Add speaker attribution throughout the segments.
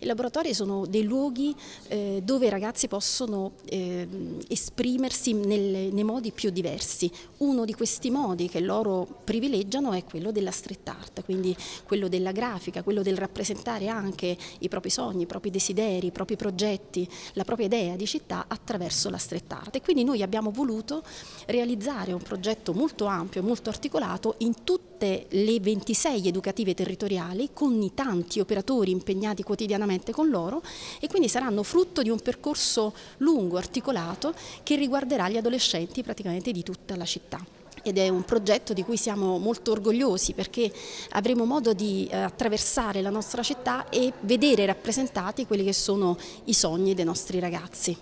Speaker 1: I laboratori sono dei luoghi eh, dove i ragazzi possono eh, esprimersi nel, nei modi più diversi. Uno di questi modi che loro privilegiano è quello della street art, quindi quello della grafica, quello del rappresentare anche i propri sogni, i propri desideri, i propri progetti, la propria idea di città attraverso la street art. E quindi noi abbiamo voluto realizzare un progetto molto ampio, e molto articolato in tutte le 26 educative territoriali con i tanti operatori impegnati quotidianamente quotidianamente con loro e quindi saranno frutto di un percorso lungo, articolato, che riguarderà gli adolescenti praticamente di tutta la città ed è un progetto di cui siamo molto orgogliosi perché avremo modo di eh, attraversare la nostra città e vedere rappresentati quelli che sono i sogni dei nostri ragazzi.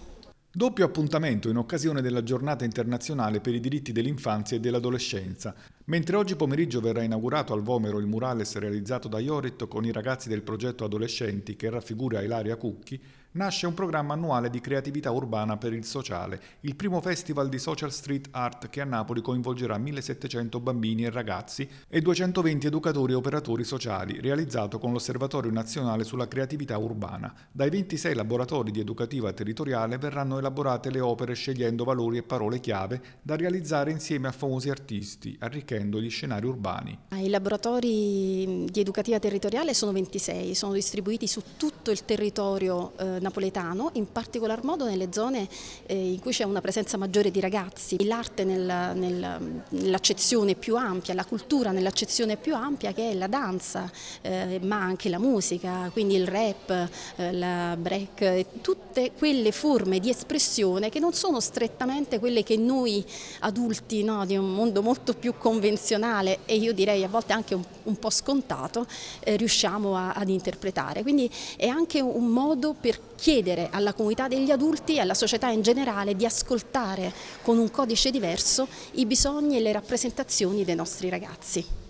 Speaker 2: Doppio appuntamento in occasione della giornata internazionale per i diritti dell'infanzia e dell'adolescenza. Mentre oggi pomeriggio verrà inaugurato al Vomero il murales realizzato da Iorit con i ragazzi del progetto Adolescenti che raffigura Ilaria Cucchi, nasce un programma annuale di creatività urbana per il sociale, il primo festival di social street art che a Napoli coinvolgerà 1700 bambini e ragazzi e 220 educatori e operatori sociali, realizzato con l'Osservatorio Nazionale sulla Creatività Urbana. Dai 26 laboratori di educativa territoriale verranno elaborate le opere scegliendo valori e parole chiave da realizzare insieme a famosi artisti, arricchendo arricchendo gli scenari urbani.
Speaker 1: Ah, I laboratori mm, di educativa territoriale sono 26, sono distribuiti su tutto il territorio eh, napoletano, in particolar modo nelle zone eh, in cui c'è una presenza maggiore di ragazzi. L'arte nel, nel, nell'accezione più ampia, la cultura nell'accezione più ampia che è la danza, eh, ma anche la musica, quindi il rap, eh, la break, tutte quelle forme di espressione che non sono strettamente quelle che noi adulti no, di un mondo molto più convenzionale convenzionale e io direi a volte anche un, un po' scontato eh, riusciamo a, ad interpretare. Quindi è anche un modo per chiedere alla comunità degli adulti e alla società in generale di ascoltare con un codice diverso i bisogni e le rappresentazioni dei nostri ragazzi.